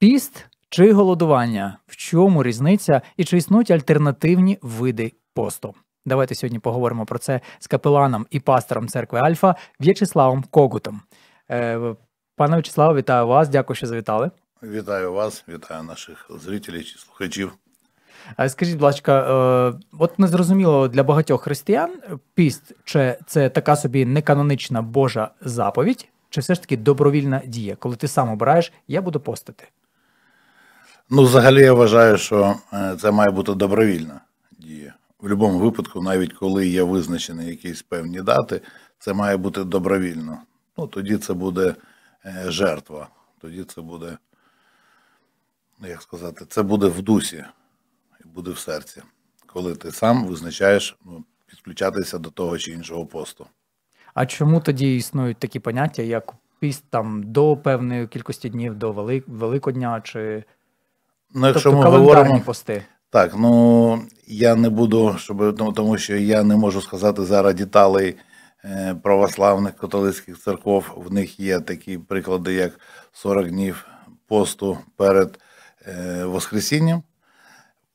Піст чи голодування? В чому різниця і чи існують альтернативні види посту? Давайте сьогодні поговоримо про це з капеланом і пастором церкви Альфа В'ячеславом Когутом. Е, пане В'ячеславе, вітаю вас. Дякую, що завітали. Вітаю вас, вітаю наших зрителів і слухачів. А скажіть, будь ласка, е, от незрозуміло для багатьох християн піст чи це така собі неканонична Божа заповідь, чи все ж таки добровільна дія, коли ти сам обираєш, я буду постити? Ну, взагалі, я вважаю, що е, це має бути добровільна дія. В будь-якому випадку, навіть коли є визначені якісь певні дати, це має бути добровільно. Ну, тоді це буде е, жертва. Тоді це буде, ну, як сказати, це буде в дусі буде в серці, коли ти сам визначаєш ну, підключатися до того чи іншого посту. А чому тоді існують такі поняття, як піст там до певної кількості днів, до Великодня чи Ну, якщо тобто, ми говоримо пости. Так, ну я не буду, щоб ну, тому, що я не можу сказати зараз деталей е, православних католицьких церков. В них є такі приклади, як 40 днів посту перед е, Воскресінням.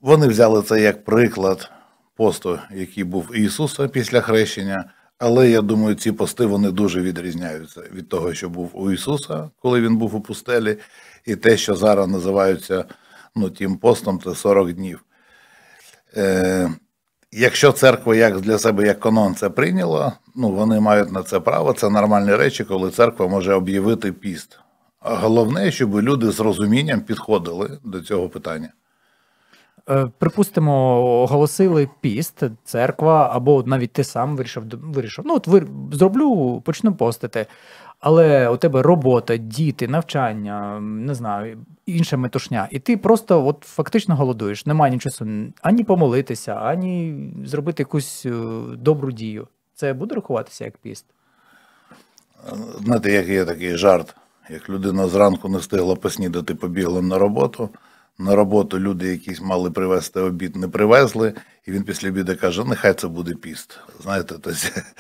Вони взяли це як приклад посту, який був Ісуса після хрещення. Але я думаю, ці пости вони дуже відрізняються від того, що був у Ісуса, коли він був у пустелі, і те, що зараз називаються ну тим постом це 40 днів. Е, Якщо церква як для себе як канон це прийняла, ну вони мають на це право. Це нормальні речі, коли церква може об'явити піст. А головне, щоб люди з розумінням підходили до цього питання. Е, припустимо, оголосили піст, церква, або навіть ти сам вирішив вирішив. Ну, от ви зроблю, почну постити. Але у тебе робота, діти, навчання, не знаю, інша метушня, і ти просто от фактично голодуєш. Немає часу ані помолитися, ані зробити якусь е, добру дію. Це буде рахуватися як піст? Знаєте, як є такий жарт. Як людина зранку не встигла поснідати, побігла на роботу, на роботу люди, якісь мали привезти обід, не привезли, і він після обіду каже: Нехай це буде піст. Знаєте, то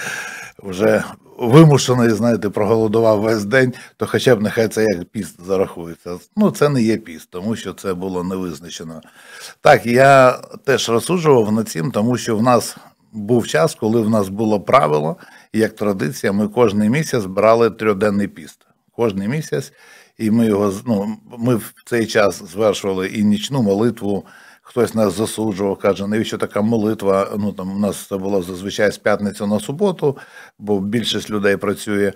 вже вимушений, знаєте, проголодував весь день, то хоча б нехай це як піст зарахується. Ну, це не є піст, тому що це було не визначено. Так, я теж розсуджував над цим, тому що в нас був час, коли в нас було правило, і як традиція, ми кожен місяць брали трьоденний піст. Кожний місяць і ми його ну, ми в цей час звершували і нічну молитву. Хтось нас засуджував, каже, навіщо така молитва? Ну там у нас це було зазвичай з п'ятниці на суботу, бо більшість людей працює.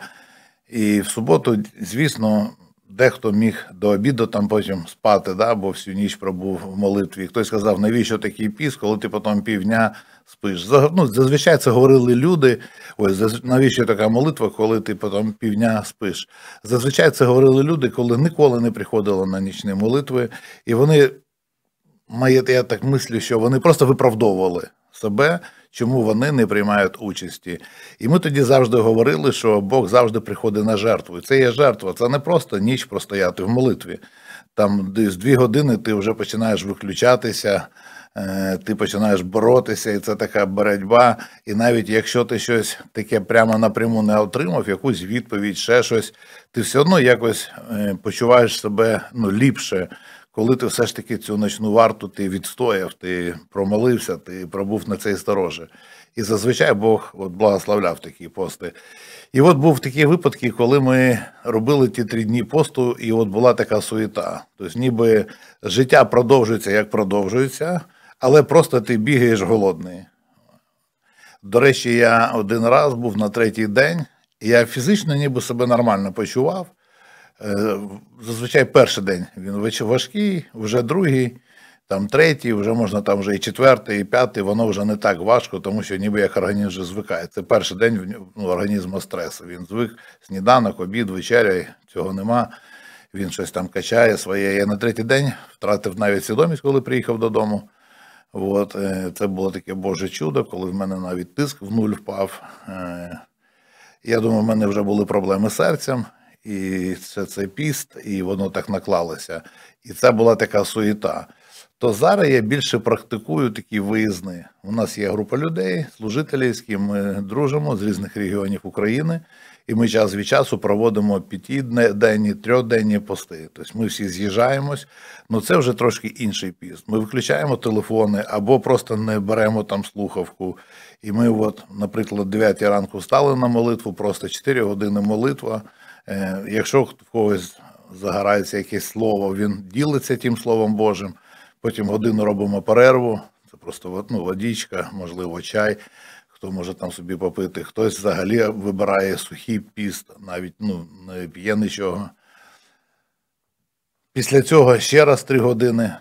І в суботу, звісно, Дехто міг до обіду там потім спати, да, бо всю ніч пробув в молитві. Хтось сказав, навіщо такий піс, коли ти потім півдня спиш. Ну, Зазвичай це говорили люди. Ось навіщо така молитва, коли ти потім півдня спиш. Зазвичай це говорили люди, коли ніколи не приходили на нічні молитви. І вони, я так мислю, що вони просто виправдовували себе, чому вони не приймають участі. І ми тоді завжди говорили, що Бог завжди приходить на жертву. І це є жертва, це не просто ніч простояти в молитві. Там десь дві години ти вже починаєш виключатися. Е, ти починаєш боротися, і це така боротьба. І навіть якщо ти щось таке прямо напряму не отримав, якусь відповідь, ще щось, ти все одно якось е, почуваєш себе ну, ліпше, коли ти все ж таки цю ночну варту ти відстояв, ти промолився, ти пробув на цей стороже. І зазвичай Бог от благословляв такі пости. І от був такі випадки, коли ми робили ті три дні посту, і от була така суєта. Тобто, ніби життя продовжується, як продовжується, але просто ти бігаєш голодний. До речі, я один раз був на третій день, і я фізично ніби себе нормально почував. Е, зазвичай перший день він важкий, вже другий, там третій, вже можна там вже і четвертий, і п'ятий, воно вже не так важко, тому що ніби як організм вже звикає. Це перший день ну, організму стресу. Він звик, сніданок, обід, вечеря, цього нема. Він щось там качає своє. Я на третій день втратив навіть свідомість, коли приїхав додому. От, е, Це було таке Боже чудо, коли в мене навіть тиск в нуль впав. Е, я думаю, в мене вже були проблеми з серцем і це цей піст, і воно так наклалося. І це була така суєта. То зараз я більше практикую такі виїзни. У нас є група людей, служителі, з ким ми дружимо з різних регіонів України, і ми час від часу проводимо п'ятиденні, трьохденні пости. Тобто ми всі з'їжджаємось, але ну, це вже трошки інший піст. Ми виключаємо телефони або просто не беремо там слухавку. І ми, от, наприклад, 9 ранку встали на молитву, просто 4 години молитва. Е, якщо в когось загорається якесь слово, він ділиться тим Словом Божим. Потім годину робимо перерву. Це просто ну, водічка, можливо, чай. Хто може там собі попити, хтось взагалі вибирає сухий піст, навіть ну, не п'є нічого. Після цього ще раз три години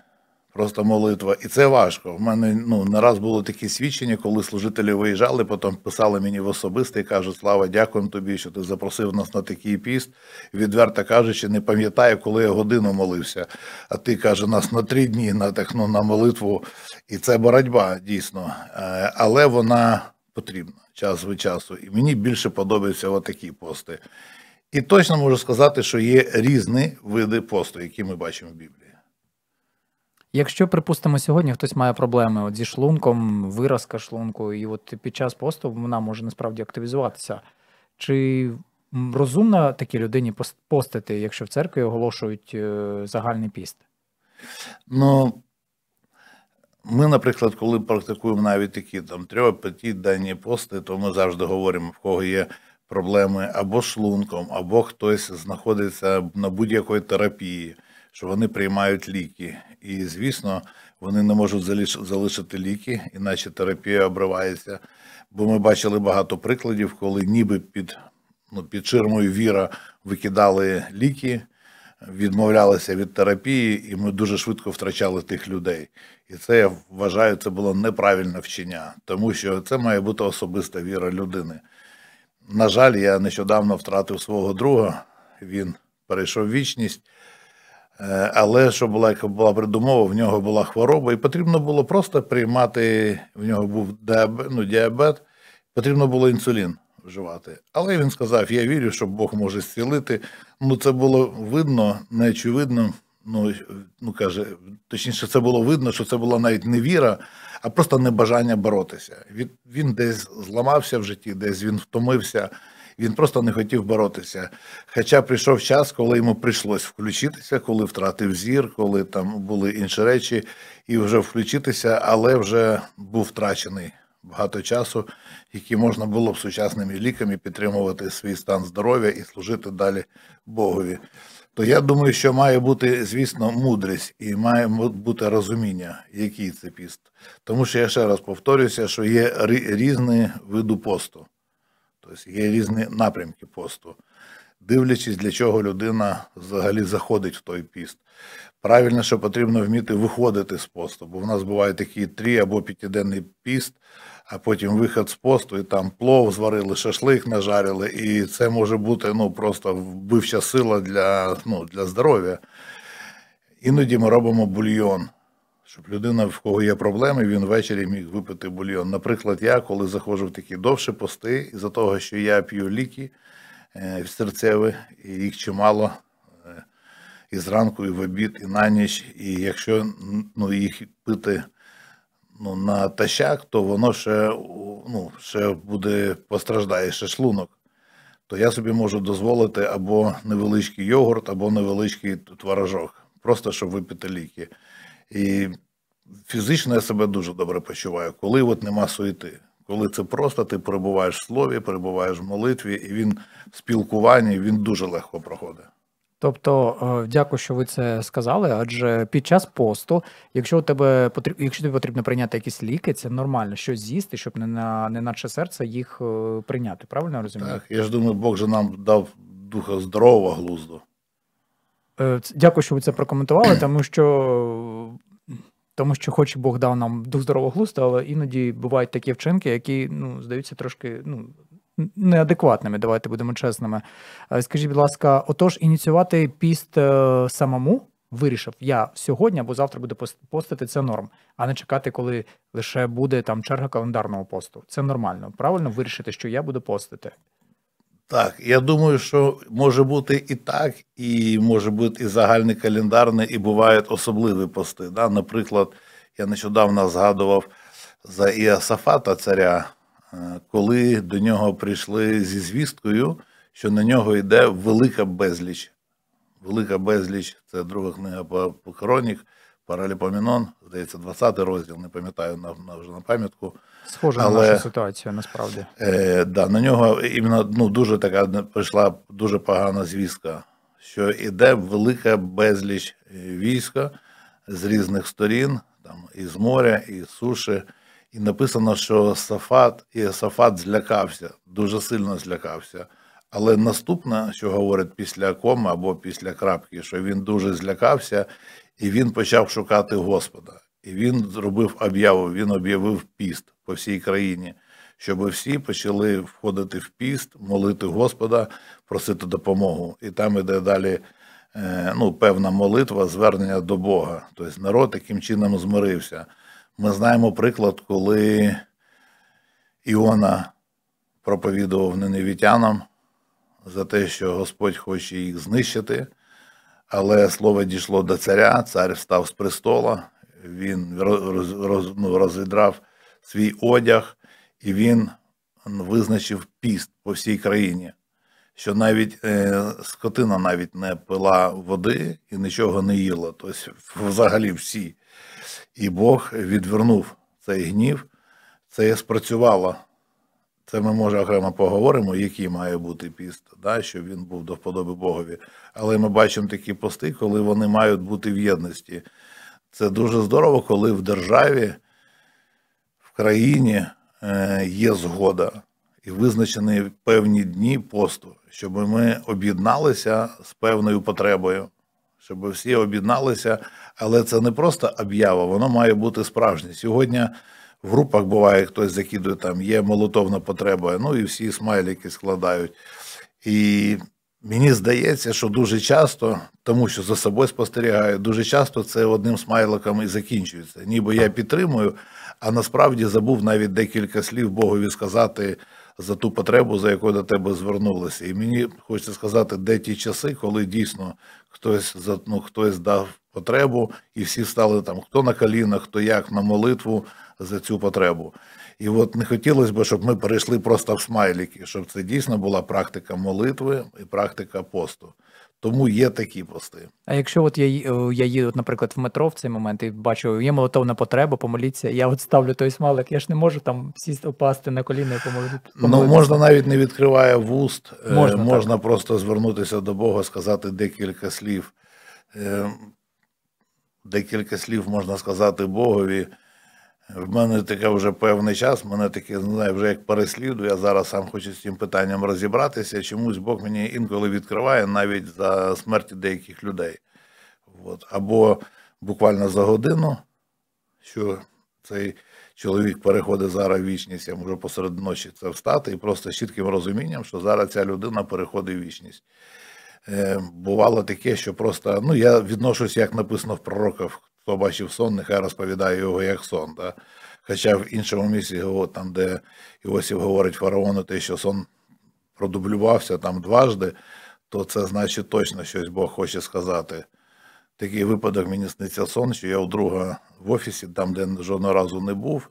просто молитва. І це важко. В мене ну не раз були такі свідчення, коли служителі виїжджали, потім писали мені в особисте і кажуть, слава, дякуємо тобі, що ти запросив нас на такий піст. Відверто кажучи, не пам'ятаю, коли я годину молився. А ти каже, нас на три дні на ну, на молитву. І це боротьба дійсно. Е, але вона потрібна час від часу. І мені більше подобаються отакі пости. І точно можу сказати, що є різні види посту, які ми бачимо в Біблії. Якщо, припустимо, сьогодні хтось має проблеми от зі шлунком, виразка шлунку, і от під час посту вона може насправді активізуватися. Чи розумно такій людині постити, якщо в церкві оголошують е, загальний піст? Ну, ми, наприклад, коли практикуємо навіть такі там трьох-п'яті дані пости, то ми завжди говоримо, в кого є проблеми або шлунком, або хтось знаходиться на будь-якої терапії що вони приймають ліки. І, звісно, вони не можуть залишити ліки, іначе терапія обривається. Бо ми бачили багато прикладів, коли ніби під ну, під ширмою віра викидали ліки, відмовлялися від терапії, і ми дуже швидко втрачали тих людей. І це я вважаю, це було неправильне вчення, тому що це має бути особиста віра людини. На жаль, я нещодавно втратив свого друга, він перейшов вічність. Е, але щоб була яка була придумова, в нього була хвороба, і потрібно було просто приймати. В нього був діабет, ну, діабет, потрібно було інсулін вживати. Але він сказав: Я вірю, що Бог може зцілити. Ну, це було видно, неочевидно. Ну ну каже, точніше, це було видно, що це була навіть не віра, а просто небажання боротися. Він, він десь зламався в житті, десь він втомився. Він просто не хотів боротися. Хоча прийшов час, коли йому прийшлось включитися, коли втратив зір, коли там були інші речі, і вже включитися, але вже був втрачений багато часу, який можна було б сучасними ліками підтримувати свій стан здоров'я і служити далі Богові. То я думаю, що має бути, звісно, мудрість і має бути розуміння, який це піст. Тому що я ще раз повторююся, що є різні види посту. Тобто є різні напрямки посту, дивлячись, для чого людина взагалі заходить в той піст. Правильно, що потрібно вміти виходити з посту, бо в нас буває такий три або п'ятиденний піст, а потім виход з посту, і там плов зварили, шашлик нажарили, і це може бути ну, просто вбивча сила для, ну, для здоров'я. Іноді ми робимо бульйон щоб людина, в кого є проблеми, він ввечері міг випити бульйон. Наприклад, я коли заходжу в такі довші пости, із-за того, що я п'ю ліки е, в серцеві, і їх чимало. Е, і зранку, і в обід, і на ніч. І якщо ну, їх пити ну, на тащак, то воно ще ну, ще буде постраждає ще шлунок, то я собі можу дозволити або невеличкий йогурт, або невеличкий творожок, просто щоб випити ліки. І фізично я себе дуже добре почуваю, коли от нема суєти. Коли це просто ти перебуваєш в слові, перебуваєш в молитві, і він в спілкуванні він дуже легко проходить. Тобто, е, дякую, що ви це сказали. Адже під час посту, якщо у тебе потріб, якщо тобі потрібно прийняти якісь ліки, це нормально щось з'їсти, щоб не на не наче серце їх е, прийняти. Правильно я розумію? Так, Я ж думаю, Бог же нам дав духа здорового глузду. Е, дякую, що ви це прокоментували, тому що тому що, хоч Бог дав нам дух здорового глузду, але іноді бувають такі вчинки, які ну, здаються трошки ну, неадекватними. Давайте будемо чесними. Е, скажіть, будь ласка, отож, ініціювати піст е, самому вирішив я сьогодні або завтра буду постити, це норм, а не чекати, коли лише буде там черга календарного посту. Це нормально. Правильно вирішити, що я буду постити. Так, я думаю, що може бути і так, і може бути і загальний календарний, і бувають особливі пости. Да? Наприклад, я нещодавно згадував за Іасафата царя, е, коли до нього прийшли зі звісткою, що на нього йде велика безліч. Велика безліч це друга книга по, по Параліпомінон, здається, 20-й розділ, не пам'ятаю на, на вже на пам'ятку. Схоже Але, на нашу ситуацію насправді. Е, да, На нього іменно ну, дуже така прийшла дуже погана звістка, що йде велика безліч е, війська з різних сторін, там з моря, і з суші. І написано, що Сафат і Сафат злякався, дуже сильно злякався. Але наступне, що говорить після кома або після крапки, що він дуже злякався і він почав шукати Господа. І він зробив об'яву, він об'явив піст по всій країні, щоб всі почали входити в піст, молити Господа, просити допомогу. І там іде далі е, ну, певна молитва, звернення до Бога. Тобто народ таким чином змирився. Ми знаємо приклад, коли Іона проповідував неневітянам за те, що Господь хоче їх знищити. Але слово дійшло до царя, цар встав з престола, він роз, роз, ну, розідрав свій одяг і він визначив піст по всій країні, що навіть е, скотина навіть не пила води і нічого не їла. Тобто, взагалі всі. І Бог відвернув цей гнів. Це спрацювало це ми, може, окремо поговоримо, який має бути піст, да, щоб він був до вподоби Богові. Але ми бачимо такі пости, коли вони мають бути в єдності. Це дуже здорово, коли в державі, в країні е, є згода і визначені певні дні посту, щоб ми об'єдналися з певною потребою, щоб всі об'єдналися. Але це не просто об'ява, воно має бути справжнє. Сьогодні в групах буває, хтось закидує, там є молотовна потреба, ну і всі смайлики складають. І мені здається, що дуже часто, тому що за собою спостерігаю, дуже часто це одним смайликом і закінчується. Ніби я підтримую, а насправді забув навіть декілька слів Богові сказати. За ту потребу, за якою до тебе звернулися. І мені хочеться сказати, де ті часи, коли дійсно хтось ну, хтось дав потребу, і всі стали там, хто на колінах, хто як, на молитву, за цю потребу. І от не хотілося б, щоб ми перейшли просто в смайліки, щоб це дійсно була практика молитви і практика посту. Тому є такі пости. А якщо от я е, я їду, наприклад, в метро в цей момент і бачу, є молотовна потреба, помоліться, я от ставлю той смайлик, я ж не можу там сісти, опасти на коліна і помолитися. Ну можна навіть не відкриває вуст, е, можна, можна просто звернутися до Бога, сказати декілька слів. Е, декілька слів можна сказати Богові. В мене таке вже певний час, мене таке не знаю, вже як переслідує. Я зараз сам хочу з цим питанням розібратися. Чомусь Бог мені інколи відкриває навіть за смерті деяких людей. От. Або буквально за годину, що цей чоловік переходить зараз в вічність, я можу посеред ночі це встати, і просто з чітким розумінням, що зараз ця людина переходить в вічність. Е, бувало таке, що просто ну я відношусь, як написано в пророках Хто бачив сон, нехай розповідає його як сон. Да? Хоча в іншому місці, там, де Іосиф говорить фараону, те, що сон продублювався там дважди, то це значить точно щось Бог хоче сказати. Такий випадок мені сниться сон, що я вдруге в офісі, там, де жодного разу не був,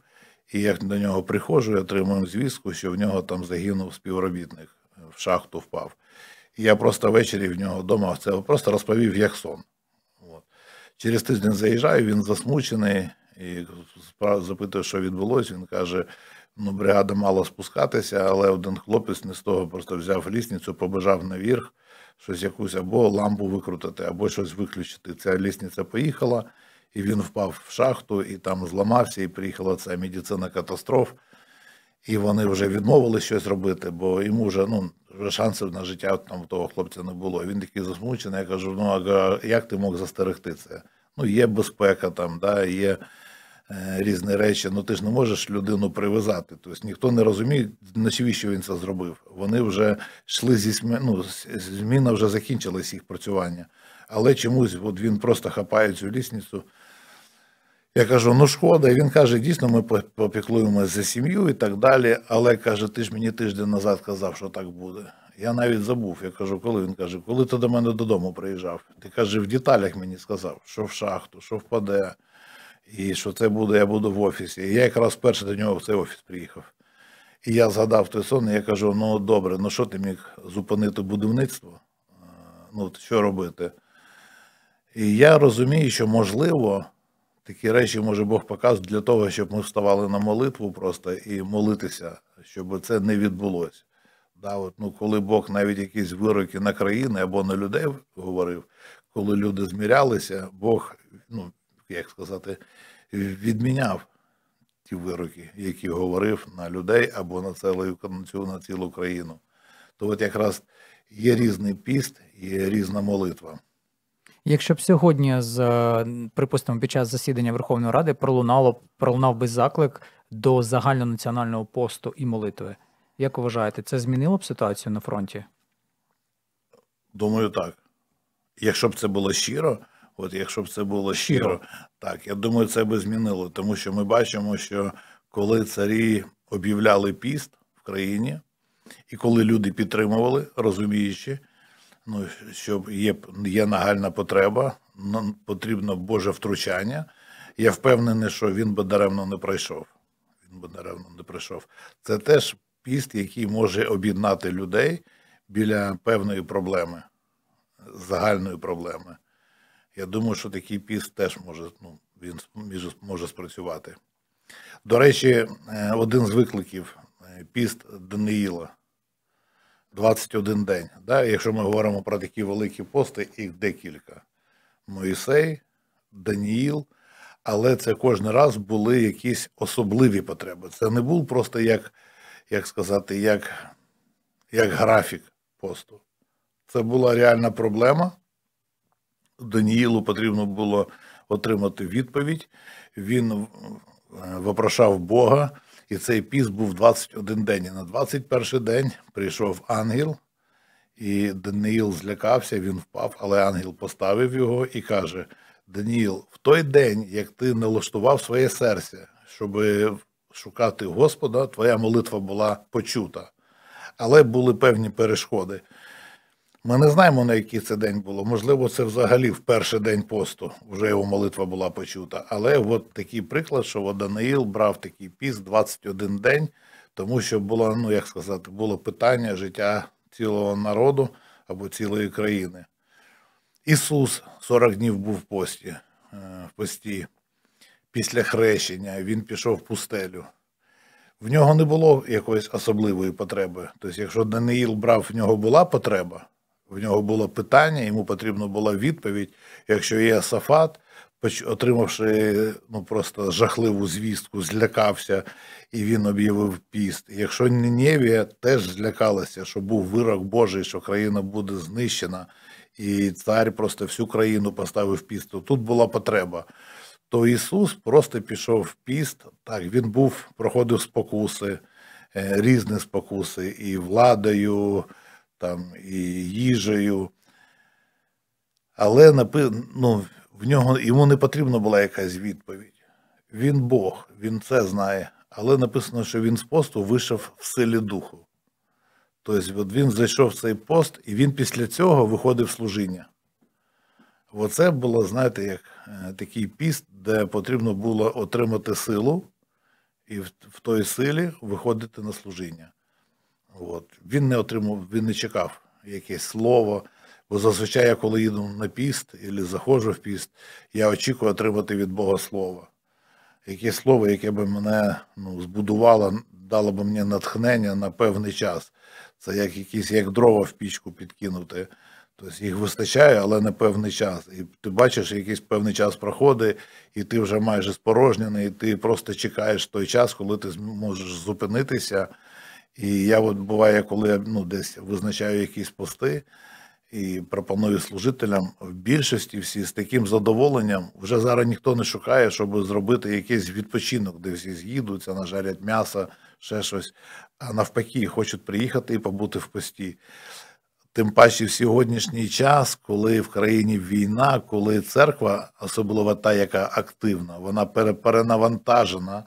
і як до нього приходжу, я отримую звістку, що в нього там загинув співробітник, в шахту впав. І я просто ввечері в нього вдома це просто розповів як сон. Через тиждень заїжджаю, він засмучений і запитує, що відбулося. Він каже: ну, бригада мала спускатися, але один хлопець не з того просто взяв лісницю, побежав наверх, щось якусь або лампу викрутити, або щось виключити. Ця лісниця поїхала, і він впав в шахту, і там зламався, і приїхала ця медицина катастроф і вони вже відмовили щось робити, бо йому вже ну шансів на життя там того хлопця не було. він такий засмучений. Я кажу: ну а як ти мог застерегти це? Ну, є безпека там, да, є. Е, різні речі, ну ти ж не можеш людину прив'язати. Тобто ніхто не розуміє, навіщо він це зробив. Вони вже йшли зі зміни, ну, зміна вже закінчилась їх працювання. Але чомусь от він просто хапає цю лісницю, я кажу, ну шкода. І він каже: дійсно, ми попіклуємося за сім'ю і так далі. Але каже, ти ж мені тиждень назад казав, що так буде. Я навіть забув. Я кажу, коли він каже, коли ти до мене додому приїжджав? Ти каже, в деталях мені сказав, що в шахту, що впаде, і що це буде, я буду в офісі. І я якраз перше до нього в цей офіс приїхав. І я згадав той сон, і я кажу: ну добре, ну що ти міг зупинити будівництво? Е, ну, що робити? І я розумію, що можливо такі речі, може, Бог показує для того, щоб ми вставали на молитву просто і молитися, щоб це не відбулося. Да, от, ну, Коли Бог навіть якісь вироки на країни або на людей говорив, коли люди змірялися, Бог, ну, як сказати, відміняв ті вироки, які говорив на людей або на цілу, на цілу країну. То от якраз є різний піст, є різна молитва. Якщо б сьогодні з е, припустимо під час засідання Верховної Ради пролунало пролунав би заклик до загальнонаціонального посту і молитви, як вважаєте, це змінило б ситуацію на фронті? Думаю, так. Якщо б це було щиро, от якщо б це було щиро, щиро. так я думаю, це би змінило, тому що ми бачимо, що коли царі об'являли піст в країні, і коли люди підтримували, розуміючи ну, що є, є нагальна потреба, ну, потрібно Боже втручання. Я впевнений, що він би даремно не пройшов. Він би даремно не пройшов. Це теж піст, який може об'єднати людей біля певної проблеми, загальної проблеми. Я думаю, що такий піст теж може ну, він може спрацювати. До речі, е, один з викликів е, піст Даниїла. 21 день. Да? Якщо ми говоримо про такі великі пости, їх декілька. Моїсей, Даніїл, але це кожен раз були якісь особливі потреби. Це не був просто як як сказати, як, як графік посту. Це була реальна проблема. Даніїлу потрібно було отримати відповідь. Він е, вопрошав Бога, і цей піс був 21 день. І на 21 день прийшов ангел, і Даниїл злякався, він впав, але ангел поставив його і каже: Даніїл, в той день, як ти налаштував своє серце, щоб шукати Господа, твоя молитва була почута, але були певні перешкоди. Ми не знаємо, на який це день було. Можливо, це взагалі в перший день посту. Вже його молитва була почута. Але от такий приклад, що Даниїл брав такий піст 21 день, тому що було, ну як сказати, було питання життя цілого народу або цілої країни. Ісус 40 днів був в пості, е, в пості. Після хрещення він пішов в пустелю. В нього не було якоїсь особливої потреби. Тобто, якщо Даниїл брав, в нього була потреба, в нього було питання, йому потрібна була відповідь. Якщо є Сафат, отримавши ну просто жахливу звістку, злякався і він об'явив піст. Якщо Нінєвія теж злякалася, що був вирок Божий, що країна буде знищена, і цар просто всю країну поставив піст, то тут була потреба. То Ісус просто пішов в піст. Так, він був, проходив спокуси, е, різні спокуси і владою там і їжею. Але ну, в нього йому не потрібна була якась відповідь. Він Бог, він це знає. Але написано, що він з посту вийшов в силі духу. Тобто от він зайшов в цей пост, і він після цього виходив в служіння. Оце було, знаєте, як е, такий піст, де потрібно було отримати силу і в, в той силі виходити на служіння. От. Він не отримав, він не чекав якесь слово. Бо зазвичай, я коли їду на піст або заходжу в піст, я очікую отримати від Бога слово. Якесь слово, яке би мене ну, збудувало, дало б мені натхнення на певний час. Це як якісь як дрова в пічку підкинути. Тобто їх вистачає, але на певний час. І ти бачиш, якийсь певний час проходить, і ти вже майже спорожнений, і ти просто чекаєш той час, коли ти можеш зупинитися і я от буває, коли ну, десь визначаю якісь пости і пропоную служителям в більшості всі з таким задоволенням вже зараз ніхто не шукає, щоб зробити якийсь відпочинок, де всі з'їдуться, нажарять м'ясо, ще щось. А навпаки, хочуть приїхати і побути в пості. Тим паче в сьогоднішній час, коли в країні війна, коли церква, особливо та, яка активна, вона перенавантажена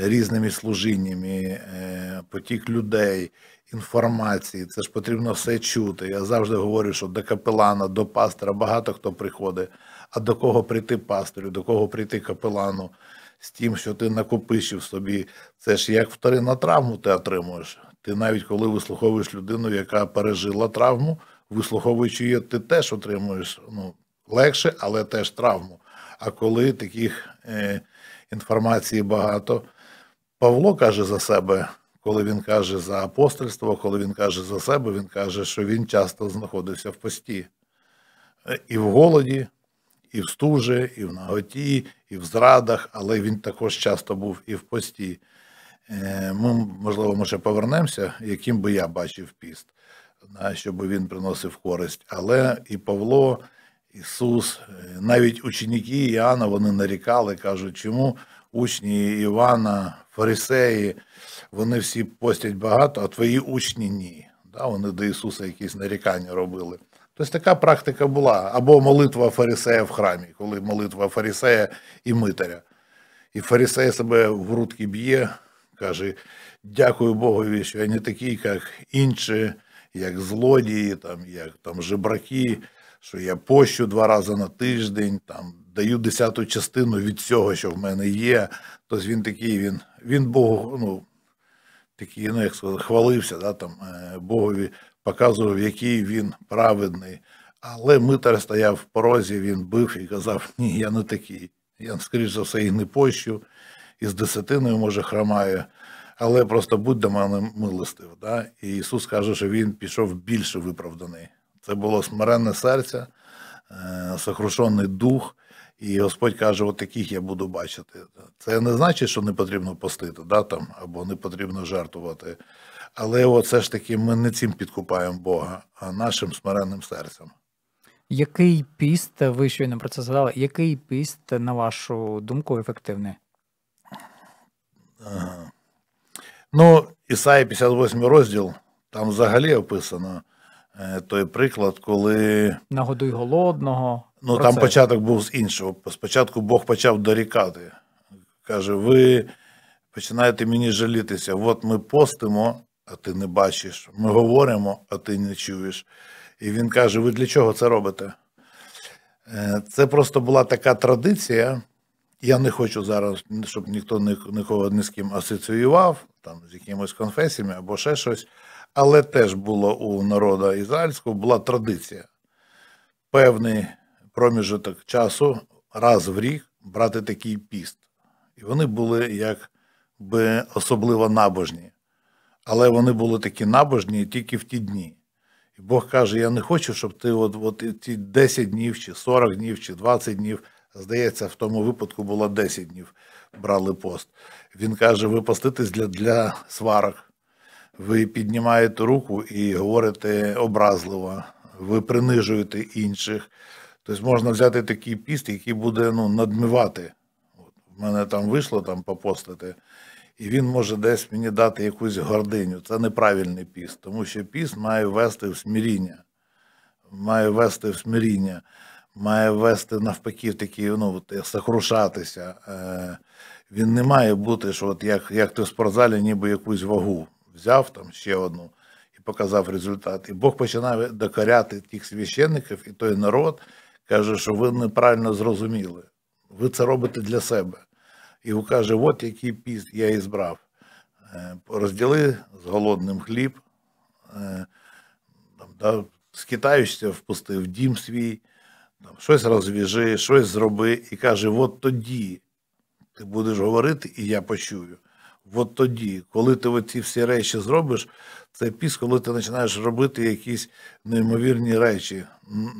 різними служіннями, е, потік людей, інформації. Це ж потрібно все чути. Я завжди говорю, що до капелана, до пастора багато хто приходить. А до кого прийти пасторю, до кого прийти капелану з тим, що ти накопичив собі. Це ж як вторинна травму ти отримуєш. Ти навіть коли вислуховуєш людину, яка пережила травму, вислуховуючи її, ти теж отримуєш ну, легше, але теж травму. А коли таких е, інформації багато, Павло каже за себе, коли він каже за апостольство, коли він каже за себе, він каже, що він часто знаходився в пості і в голоді, і в стужі, і в наготі, і в зрадах, але він також часто був і в пості. Е, ми, можливо, ми ще повернемося, яким би я бачив піст, щоб він приносив користь. Але і Павло, Ісус, е, навіть ученики Іоанна вони нарікали, кажуть, чому учні Івана фарисеї, вони всі постять багато, а твої учні ні. Да, Вони до Ісуса якісь нарікання робили. Тобто така практика була. Або молитва фарисея в храмі, коли молитва фарисея і митаря. І фарисей себе в грудки б'є, каже: дякую Богові, що я не такий, як інші, як злодії, там, як там жебраки, що я пощу два рази на тиждень, там, даю десяту частину від цього, що в мене є. Тобто він такий він він Богу, ну, такий ну, як сказати, хвалився, да, там, е, Богові показував, який він праведний. Але митар стояв в порозі, він бив і казав, ні, я не такий. Я, скоріш за все, і не пощу, і з десятиною, може, хромаю. Але просто будь до мене милостив. Да? І Ісус каже, що Він пішов більше виправданий. Це було смиренне серце, е, сокрушений дух, і Господь каже, от таких я буду бачити. Це не значить, що не потрібно постити, да, там, або не потрібно жартувати. Але все ж таки ми не цим підкупаємо Бога, а нашим смиренним серцем. Який піст, ви щойно про це згадали, який піст, на вашу думку, ефективний? Ага. Ну, Ісаї 58 розділ, там взагалі описано е, той приклад, коли. Нагодуй голодного. Ну там початок був з іншого. Спочатку Бог почав дорікати. Каже: ви починаєте мені жалітися. От ми постимо, а ти не бачиш. Ми говоримо, а ти не чуєш. І він каже: Ви для чого це робите? Е, це просто була така традиція. Я не хочу зараз, щоб ніхто нікого ні з ким асоціював, там з якимось конфесіями або ще щось. Але теж було у народу ізраїльського була традиція. Певний проміжок часу раз в рік брати такий піст. І вони були як би особливо набожні. Але вони були такі набожні тільки в ті дні. І Бог каже: Я не хочу, щоб ти от, от ці 10 днів, чи 40 днів, чи 20 днів, здається, в тому випадку було 10 днів брали пост. Він каже: ви поститесь для, для сварок. Ви піднімаєте руку і говорите образливо, ви принижуєте інших, Тобто можна взяти такий піст, який буде ну, надмивати. От, в мене там вийшло там попостити, і він може десь мені дати якусь гординю. Це неправильний піст, тому що піст має вести в сміріння. Має вести в сміріння, має вести навпаки в такі, ну, е, сокрушатися. Е, Він не має бути, що от як як ти в спортзалі, ніби якусь вагу взяв там ще одну. І показав результат. І Бог починає докоряти тих священників і той народ, каже, що ви неправильно зрозуміли. Ви це робите для себе. І каже, от який піст я і збрав. Е, розділи з голодним хліб, е, там, да, скитаєшся, впусти дім свій, там, щось розвіжи, щось зроби. І каже, от тоді ти будеш говорити, і я почую. От тоді, коли ти оці всі речі зробиш, це піс, коли ти починаєш робити якісь неймовірні речі.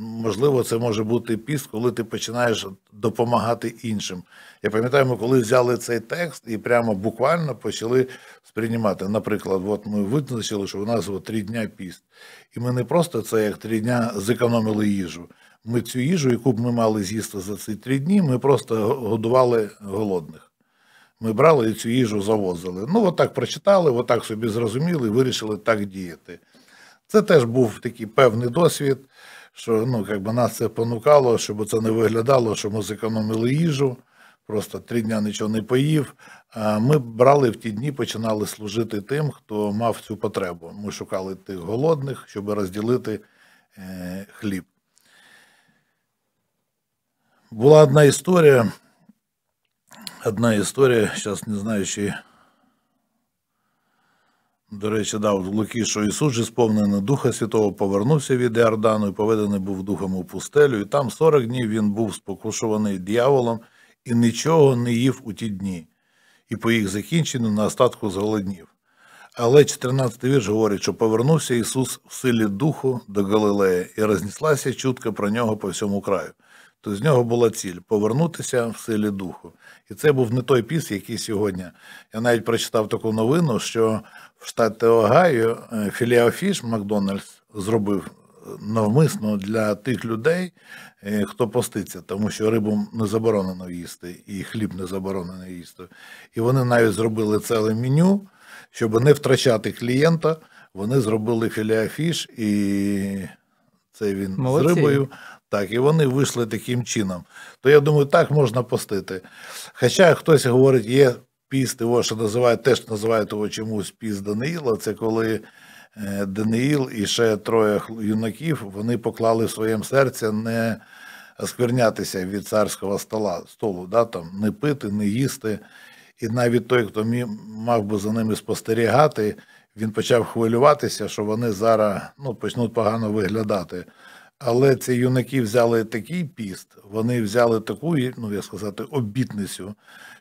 Можливо, це може бути піс, коли ти починаєш допомагати іншим. Я пам'ятаю, ми коли взяли цей текст і прямо буквально почали сприймати. Наприклад, от ми визначили, що у нас от три дня піст. І ми не просто це як три дня зекономили їжу. Ми цю їжу, яку б ми мали з'їсти за ці три дні, ми просто годували голодних. Ми брали і цю їжу завозили. Ну, отак прочитали, отак собі зрозуміли, вирішили так діяти. Це теж був такий певний досвід, що ну, якби нас це понукало, щоб це не виглядало, що ми зекономили їжу, просто три дні нічого не поїв. Ми брали в ті дні, починали служити тим, хто мав цю потребу. Ми шукали тих голодних, щоб розділити е, хліб. Була одна історія одна історія, зараз не знаю, чи, до речі, дав в Луки, що Ісус, же сповнений Духа Святого, повернувся від Іордану і поведений був духом у пустелю, і там 40 днів він був спокушуваний дьяволом і нічого не їв у ті дні, і по їх закінченню на остатку зголоднів. Але 14 вірш говорить, що повернувся Ісус в силі Духу до Галилеї і рознеслася чутка про нього по всьому краю. То з нього була ціль повернутися в силі Духу. І це був не той піс, який сьогодні. Я навіть прочитав таку новину, що в штаті Огайо е, філіафіш Макдональдс зробив е, навмисно для тих людей, е, хто поститься, тому що рибу не заборонено їсти, і хліб не заборонено їсти. І вони навіть зробили целе меню, щоб не втрачати клієнта. Вони зробили філіафіш і. Це він Молодці. з рибою. Так, і вони вийшли таким чином. То я думаю, так можна постити. Хоча хтось говорить, є піст, його що називають, теж називають його чомусь піст Даниїла. Це коли е, Даниїл і ще троє юнаків вони поклали в своєму серці не сквернятися від царського стола, столу, да, там, не пити, не їсти. І навіть той, хто мав би за ними спостерігати він почав хвилюватися, що вони зараз ну, почнуть погано виглядати. Але ці юнаки взяли такий піст, вони взяли таку, ну як сказати, обітницю,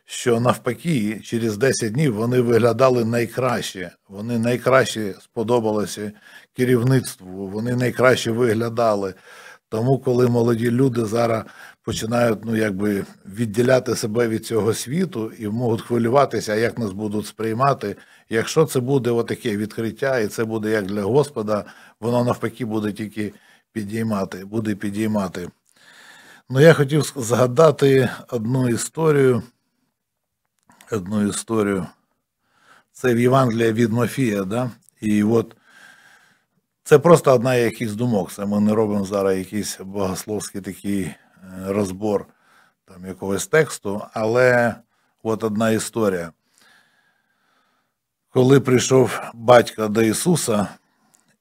що навпаки, через 10 днів вони виглядали найкраще. Вони найкраще сподобалися керівництву, вони найкраще виглядали. Тому, коли молоді люди зараз починають ну, якби відділяти себе від цього світу і можуть хвилюватися, як нас будуть сприймати, Якщо це буде отаке відкриття, і це буде як для Господа, воно навпаки буде тільки підіймати, буде підіймати. Ну я хотів згадати одну історію. Одну історію. Це в Євангелія від Мафія, да? І от це просто одна якихось думок. Це ми не робимо зараз якийсь богословський такий е, розбор там якогось тексту, але от одна історія. Коли прийшов батька до Ісуса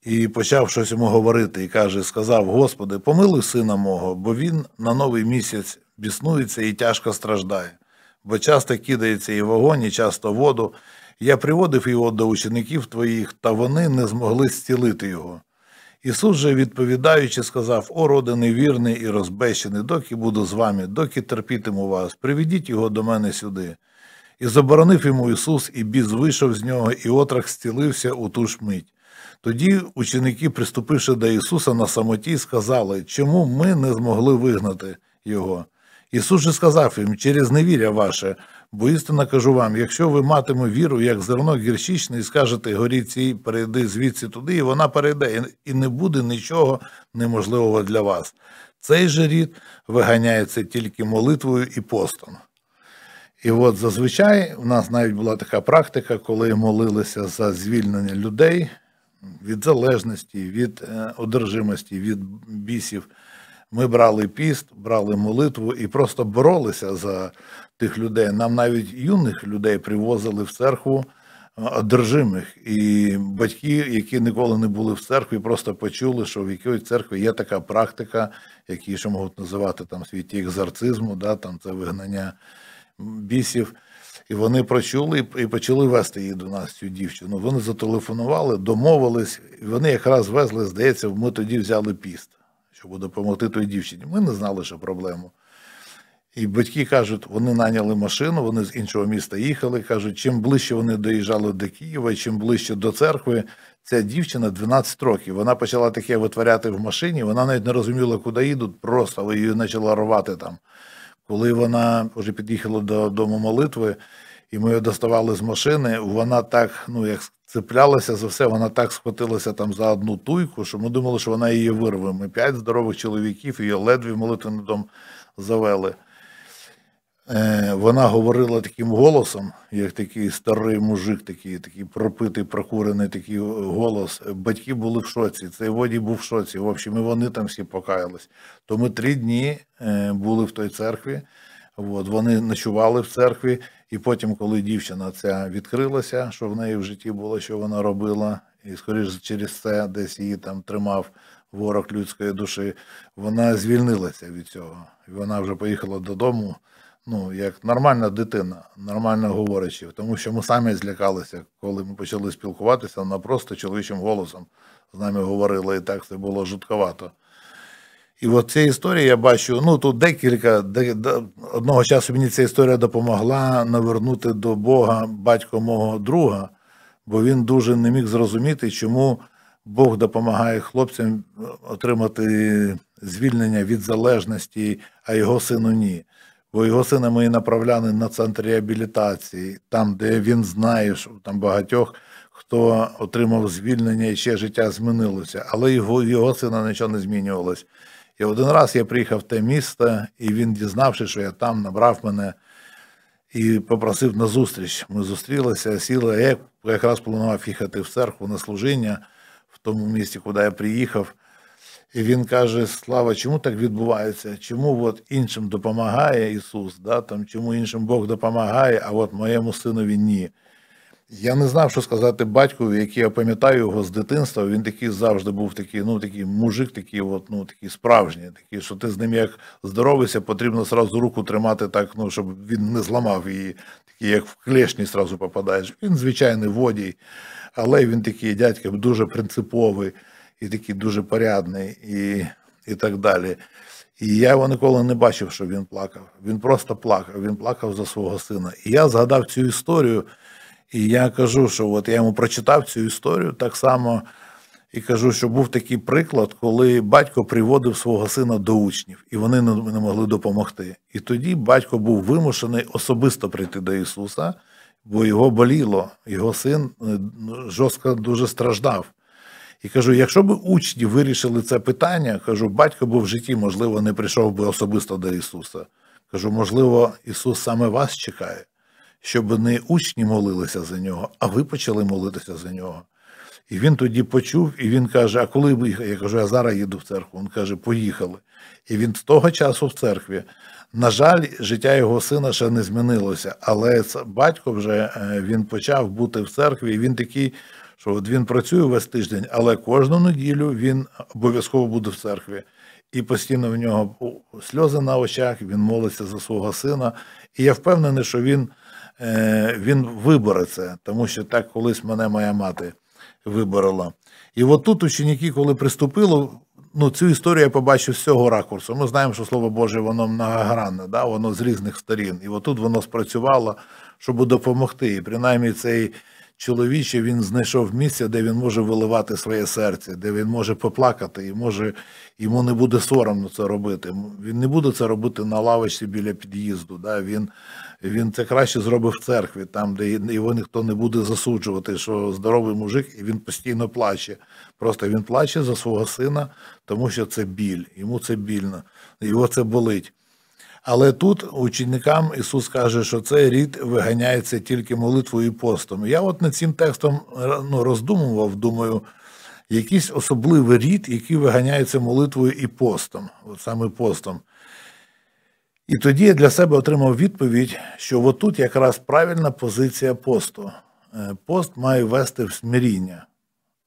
і почав щось йому говорити, і каже, сказав: Господи, помилуй сина мого, бо він на новий місяць біснується і тяжко страждає, бо часто кидається і вогонь, і часто воду. Я приводив його до учеників твоїх, та вони не змогли зцілити його. Ісус же, відповідаючи, сказав: О, роди невірний і розбещений, доки буду з вами, доки терпітиму вас, приведіть його до мене сюди. І заборонив йому Ісус, і біз вийшов з нього, і отрах стілився у ту ж мить. Тоді ученики, приступивши до Ісуса на самоті, сказали, чому ми не змогли вигнати Його. Ісус же сказав їм через невіря ваше, бо істинно кажу вам, якщо ви матиме віру, як зерно гіршічне, і скажете горіці, перейди звідси туди, і вона перейде, і не буде нічого неможливого для вас. Цей же рід виганяється тільки молитвою і постом. І от зазвичай у нас навіть була така практика, коли молилися за звільнення людей від залежності, від е, одержимості, від бісів. Ми брали піст, брали молитву і просто боролися за тих людей. Нам навіть юних людей привозили в церкву е, одержимих. І батьки, які ніколи не були в церкві, просто почули, що в якійсь церкві є така практика, які ще можуть називати там світі екзорцизму, да, там це вигнання бісів. І вони прочули і почали вести її до нас, цю дівчину. Вони зателефонували, домовились, і вони якраз везли, здається, ми тоді взяли піст, щоб допомогти той дівчині. Ми не знали, що проблему. І батьки кажуть, вони наняли машину, вони з іншого міста їхали. Кажуть, чим ближче вони доїжджали до Києва, чим ближче до церкви, ця дівчина 12 років. Вона почала таке витворяти в машині. Вона навіть не розуміла, куди їдуть, просто її почала рвати там. Коли вона вже під'їхала до дому молитви, і ми її доставали з машини, вона так, ну як цеплялася за все, вона так схватилася там за одну туйку, що ми думали, що вона її вирве. Ми п'ять здорових чоловіків, її ледві молитвенний дом завели. Е, вона говорила таким голосом, як такий старий мужик, такий такий пропитий, прокурений такий голос. Батьки були в шоці, цей водій був в шоці. В общем, і вони там всі покаялись. То ми три дні е, були в той церкві, От, вони ночували в церкві, і потім, коли дівчина ця відкрилася, що в неї в житті було, що вона робила, і скоріш через це десь її там тримав. Ворог людської душі, вона звільнилася від цього, і вона вже поїхала додому ну, як нормальна дитина, нормально говорячи, тому що ми самі злякалися, коли ми почали спілкуватися, вона просто чоловічим голосом з нами говорила, і так це було жутковато. І от ця історія я бачу, ну тут декілька, де, одного часу мені ця історія допомогла навернути до Бога батько мого друга, бо він дуже не міг зрозуміти, чому Бог допомагає хлопцям отримати звільнення від залежності, а його сину ні бо його сина ми направляли на центр реабілітації, там, де він знає, що там багатьох, хто отримав звільнення і ще життя змінилося, але його його сина нічого не змінювалось. І один раз я приїхав в те місто, і він, дізнавшись, що я там, набрав мене і попросив на зустріч. Ми зустрілися, сіли. Я якраз планував їхати в церкву на служіння в тому місті, куди я приїхав. І він каже: Слава, чому так відбувається? Чому от іншим допомагає Ісус? да, там, Чому іншим Бог допомагає, а от моєму синові ні? Я не знав, що сказати батькові, який я пам'ятаю його з дитинства. Він такий завжди був такий, ну такий мужик, такий, от, ну такий справжній, такий, що ти з ним як здоровишся, потрібно сразу руку тримати так, ну щоб він не зламав її, такий, як в клешні сразу попадаєш. Він звичайний водій, але він такий дядька дуже принциповий і такий дуже порядний, і і так далі. І я його ніколи не бачив, що він плакав. Він просто плакав, він плакав за свого сина. І я згадав цю історію, і я кажу, що от я йому прочитав цю історію так само і кажу, що був такий приклад, коли батько приводив свого сина до учнів, і вони не могли допомогти. І тоді батько був вимушений особисто прийти до Ісуса. Бо його боліло, його син е, жорстко дуже страждав. І кажу: якщо б учні вирішили це питання, кажу, батько би в житті, можливо, не прийшов би особисто до Ісуса. Кажу, можливо, Ісус саме вас чекає, щоб не учні молилися за нього, а ви почали молитися за нього. І він тоді почув, і він каже: А коли ви я кажу, я зараз їду в церкву. Він каже, поїхали. І він з того часу в церкві. На жаль, життя його сина ще не змінилося, але батько вже е, він почав бути в церкві, і він такий що от він працює весь тиждень, але кожну неділю він обов'язково буде в церкві. І постійно в нього сльози на очах, він молиться за свого сина. І я впевнений, що він е, він вибере це, тому що так колись мене моя мати виборола. І от тут ученики, коли приступили, ну цю історію я побачив з цього ракурсу. Ми знаємо, що слово Боже, воно многогранне, да? воно з різних сторін. І отут воно спрацювало, щоб допомогти. І принаймні цей чоловіче він знайшов місце, де він може виливати своє серце, де він може поплакати, і може йому не буде соромно це робити. Він не буде це робити на лавочці біля під'їзду. Да? Він він це краще зробив в церкві, там, де його ніхто не буде засуджувати, що здоровий мужик, і він постійно плаче. Просто він плаче за свого сина, тому що це біль. Йому це більно, його це болить. Але тут ученикам Ісус каже, що цей рід виганяється тільки молитвою і постом. Я от над цим текстом ну, роздумував, думаю, якийсь особливий рід, який виганяється молитвою і постом, от саме постом. І тоді я для себе отримав відповідь, що отут якраз правильна позиція посту. Е, пост має вести в смиріння,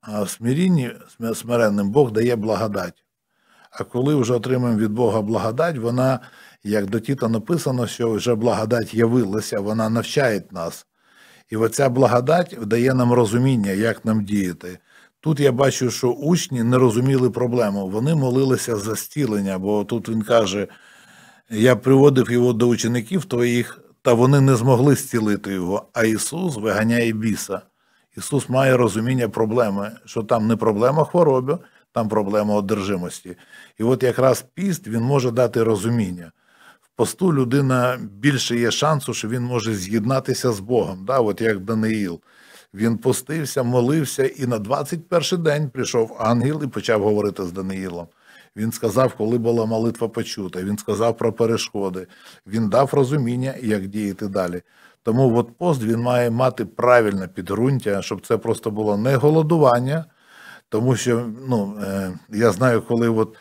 а в смірінні смиренним Бог дає благодать. А коли вже отримаємо від Бога благодать, вона як до Тіта написано, що вже благодать явилася, вона навчає нас. І оця благодать дає нам розуміння, як нам діяти. Тут я бачу, що учні не розуміли проблему. Вони молилися за стілення, бо тут він каже: я приводив його до учеників твоїх, та вони не змогли стілити його, а Ісус виганяє біса. Ісус має розуміння проблеми, що там не проблема хвороби, там проблема одержимості. І от якраз піст він може дати розуміння посту людина більше є шансу, що він може з'єднатися з Богом. Да? От як Даниїл. Він постився, молився, і на 21 день прийшов ангел і почав говорити з Даниїлом. Він сказав, коли була молитва почута. Він сказав про перешкоди. Він дав розуміння, як діяти далі. Тому от пост він має мати правильне підґрунтя, щоб це просто було не голодування, тому що ну, е, я знаю, коли от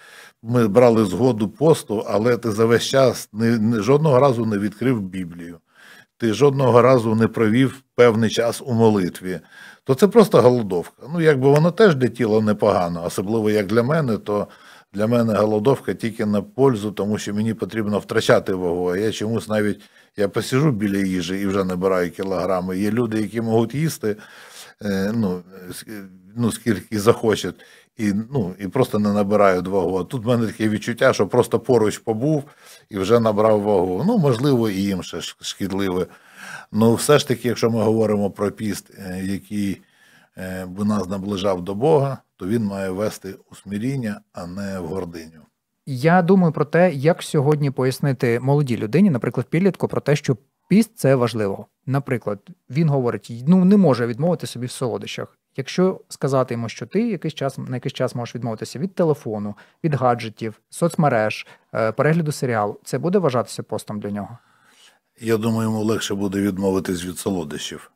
ми брали згоду посту, але ти за весь час не, не жодного разу не відкрив Біблію, ти жодного разу не провів певний час у молитві. То це просто голодовка. Ну, якби воно теж для тіла непогано, особливо як для мене, то для мене голодовка тільки на пользу, тому що мені потрібно втрачати вагу. А я чомусь навіть я посіжу біля їжі і вже набираю кілограми. Є люди, які можуть їсти е, ну, ну скільки захочуть і ну, і просто не набираю вагу. А тут в мене таке відчуття, що просто поруч побув і вже набрав вагу. Ну, можливо, і їм ще шкідливе. Ну, все ж таки, якщо ми говоримо про піст, е, який би е, нас наближав до Бога, то він має вести у сміріння, а не в гординю. Я думаю про те, як сьогодні пояснити молодій людині, наприклад, підлітку, про те, що піст це важливо. Наприклад, він говорить: ну не може відмовити собі в солодощах. Якщо сказати йому, що ти якийсь час на якийсь час можеш відмовитися від телефону, від гаджетів, соцмереж, е, перегляду серіалу, це буде вважатися постом для нього? Я думаю, йому легше буде відмовитись від солодощів,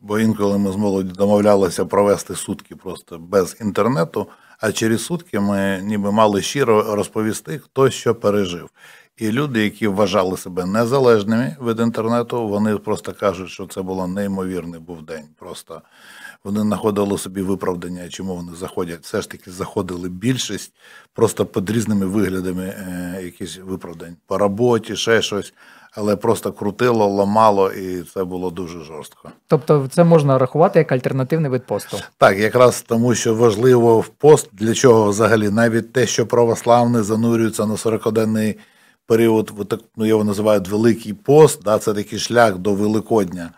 бо інколи ми з молоді домовлялися провести сутки просто без інтернету, а через сутки ми ніби мали щиро розповісти, хто що пережив. І люди, які вважали себе незалежними від інтернету, вони просто кажуть, що це було неймовірний був день. Просто вони знаходили собі виправдання, чому вони заходять. Все ж таки заходили більшість просто під різними виглядами е, якісь виправдань по роботі, ще щось, але просто крутило, ламало, і це було дуже жорстко. Тобто, це можна рахувати як альтернативний вид посту. Так, якраз тому, що важливо в пост для чого взагалі навіть те, що православне занурюється на 40-денний Період, ну, його називають Великий пост, да, це такий шлях до Великодня.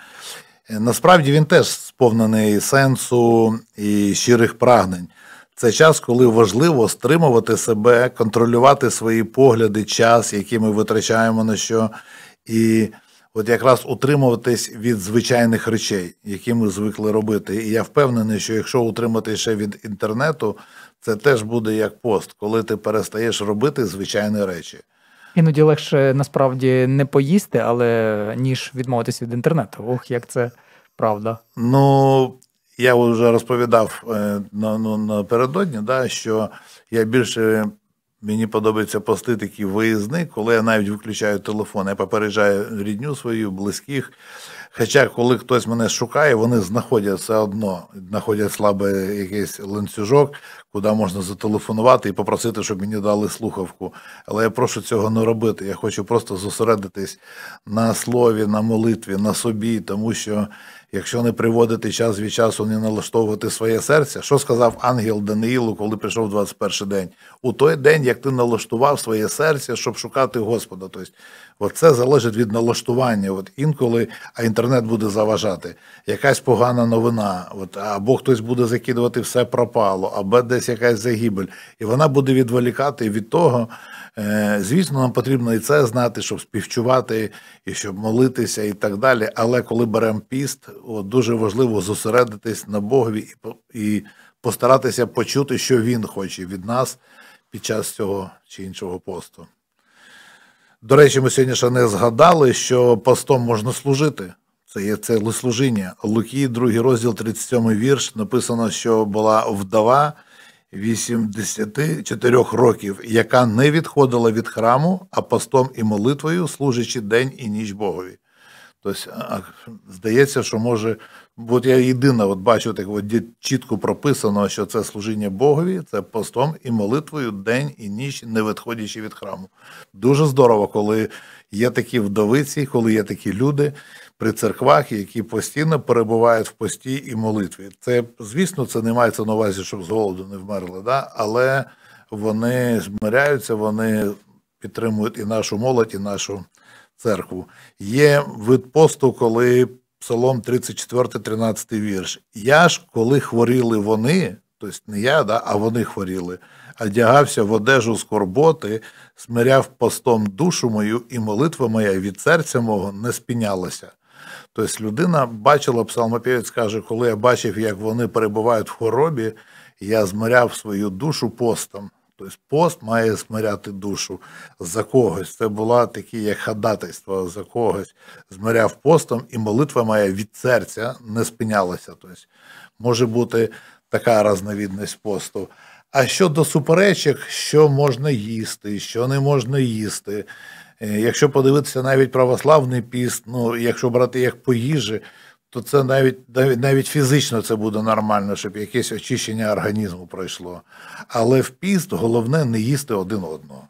Е, насправді він теж сповнений сенсу і щирих прагнень. Це час, коли важливо стримувати себе, контролювати свої погляди, час, який ми витрачаємо на що, і от якраз утримуватись від звичайних речей, які ми звикли робити. І я впевнений, що якщо утримати ще від інтернету, це теж буде як пост, коли ти перестаєш робити звичайні речі. Іноді легше насправді не поїсти, але ніж відмовитися від інтернету. Ох, як це правда. Ну, я вже розповідав е, ну, напередодні, да, що я більше. Мені подобається пости такі виїзни, коли я навіть виключаю телефон, я попереджаю рідню свою, близьких. Хоча, коли хтось мене шукає, вони знаходять все одно, знаходять слабе якийсь ланцюжок, куди можна зателефонувати і попросити, щоб мені дали слухавку. Але я прошу цього не робити. Я хочу просто зосередитись на слові, на молитві, на собі, тому що якщо не приводити час від часу, не налаштовувати своє серце, що сказав ангел Даниїлу, коли прийшов 21 день? У той день, як ти налаштував своє серце, щоб шукати Господа, тобто Оце залежить від налаштування. От інколи, а інтернет буде заважати. Якась погана новина, от або хтось буде закидувати все пропало, або десь якась загибель. І вона буде відволікати від того. Е, звісно, нам потрібно і це знати, щоб співчувати і щоб молитися, і так далі. Але коли беремо піст, от дуже важливо зосередитись на Богові і постаратися почути, що він хоче від нас під час цього чи іншого посту. До речі, ми сьогодні ще не згадали, що постом можна служити. Це є це лислужіння. Луки, другий розділ, 37 вірш. Написано, що була вдова 84 років, яка не відходила від храму, а постом і молитвою, служачи день і ніч Богові. Тобто, здається, що може От я єдине, от бачу, так от чітко прописано, що це служіння Богові, це постом і молитвою день і ніч, не відходячи від храму. Дуже здорово, коли є такі вдовиці, коли є такі люди при церквах, які постійно перебувають в пості і молитві. Це звісно, це не мається на увазі, щоб з голоду не вмерли, да? але вони змиряються, вони підтримують і нашу молодь, і нашу церкву. Є вид посту, коли. Псалом 34, 13 вірш. Я ж, коли хворіли вони, тобто не я, да, а вони хворіли, одягався в одежу скорботи, смиряв постом душу мою, і молитва моя від серця мого не спінялася. Тобто людина бачила, псалмопівець каже, коли я бачив, як вони перебувають в хворобі, я змиряв свою душу постом. Тобто пост має смиряти душу за когось. Це була такі як ходатайство за когось, змиряв постом, і молитва має від серця не спинялася. Тобто може бути така разновідність посту. А щодо суперечок, що можна їсти, що не можна їсти. Е, якщо подивитися навіть православний піст, ну якщо брати як по їжі, то це навіть навіть фізично це буде нормально, щоб якесь очищення організму пройшло. Але в піст головне не їсти один одного.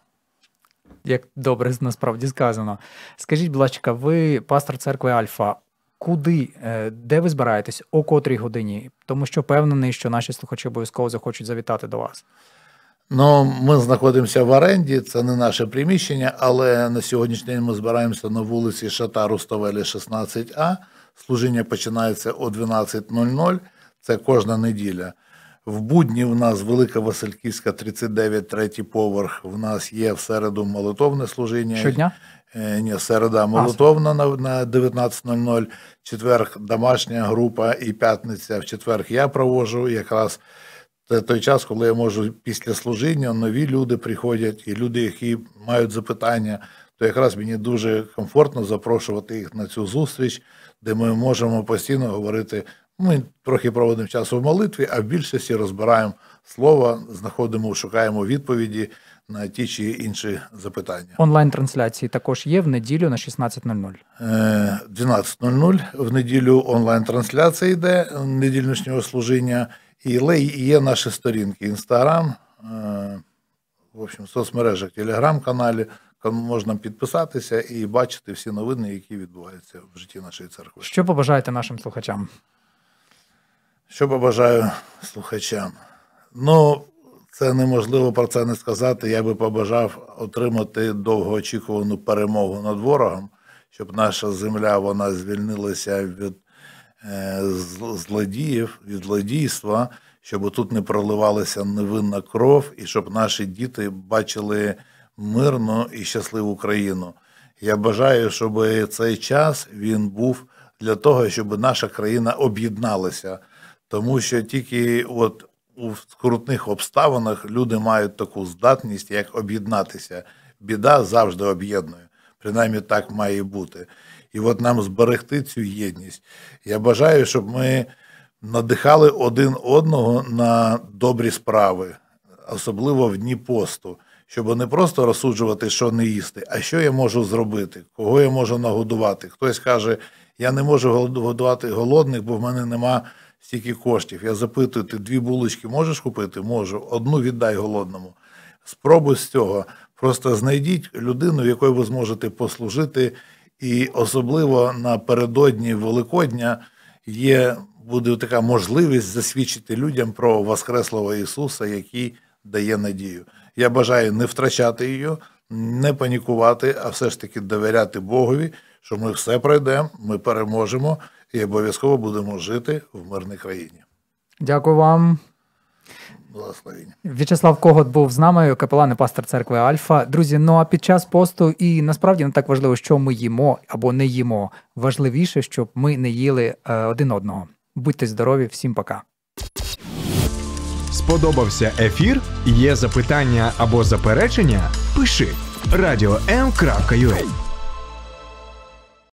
Як добре насправді сказано. Скажіть, будь ласка, ви пастор церкви Альфа. Куди, е, де ви збираєтесь, о котрій годині? Тому що впевнений, що наші слухачі обов'язково захочуть завітати до вас. Ну, ми знаходимося в оренді, це не наше приміщення, але на сьогоднішній день ми збираємося на вулиці Шата Руставелі, 16А. Служіння починається о 12.00, це кожна неділя. В будні в нас Велика Васильківська, 39, третій поверх. В нас є в середу молитовне служіння. Щодня? Е, ні, середа молитовна на 19.00, четвер домашня група і п'ятниця. В четвер я провожу якраз це той час, коли я можу після служіння нові люди приходять, і люди, які мають запитання, то якраз мені дуже комфортно запрошувати їх на цю зустріч, де ми можемо постійно говорити. Ми трохи проводимо час в молитві, а в більшості розбираємо слово, знаходимо, шукаємо відповіді на ті чи інші запитання. Онлайн-трансляції також є в неділю на 16.00. 12.00 е, в неділю онлайн-трансляція йде недільнішнього служіння, і є наші сторінки: Інстаграм, е, в общем, в соцмережах, телеграм-каналі. Там можна підписатися і бачити всі новини, які відбуваються в житті нашої церкви. Що побажаєте нашим слухачам? Що побажаю слухачам? Ну, це неможливо про це не сказати. Я би побажав отримати довгоочікувану перемогу над ворогом, щоб наша земля вона звільнилася від е, злодіїв, від злодійства, щоб тут не проливалася невинна кров, і щоб наші діти бачили мирну і щасливу країну. Я бажаю, щоб цей час він був для того, щоб наша країна об'єдналася, тому що тільки от у скрутних обставинах люди мають таку здатність, як об'єднатися. Біда завжди об'єднує. Принаймні так має бути. І от нам зберегти цю єдність. Я бажаю, щоб ми надихали один одного на добрі справи, особливо в дні посту щоб не просто розсуджувати, що не їсти, а що я можу зробити, кого я можу нагодувати. Хтось каже, я не можу годувати голодних, бо в мене нема стільки коштів. Я запитую, ти дві булочки можеш купити? Можу, одну віддай голодному. Спробуй з цього. Просто знайдіть людину, в якої ви зможете послужити, і особливо напередодні Великодня є. Буде така можливість засвідчити людям про Воскреслого Ісуса, який дає надію. Я бажаю не втрачати її, не панікувати, а все ж таки довіряти Богові, що ми все пройдемо, ми переможемо і обов'язково будемо жити в мирній країні. Дякую вам. Благословіння. В'ячеслав Когот був з нами, капелан і пастор церкви Альфа. Друзі, ну а під час посту і насправді не так важливо, що ми їмо або не їмо. Важливіше, щоб ми не їли е, один одного. Будьте здорові, всім пока. Сподобався ефір? Є запитання або заперечення? Пиши radio.m.ua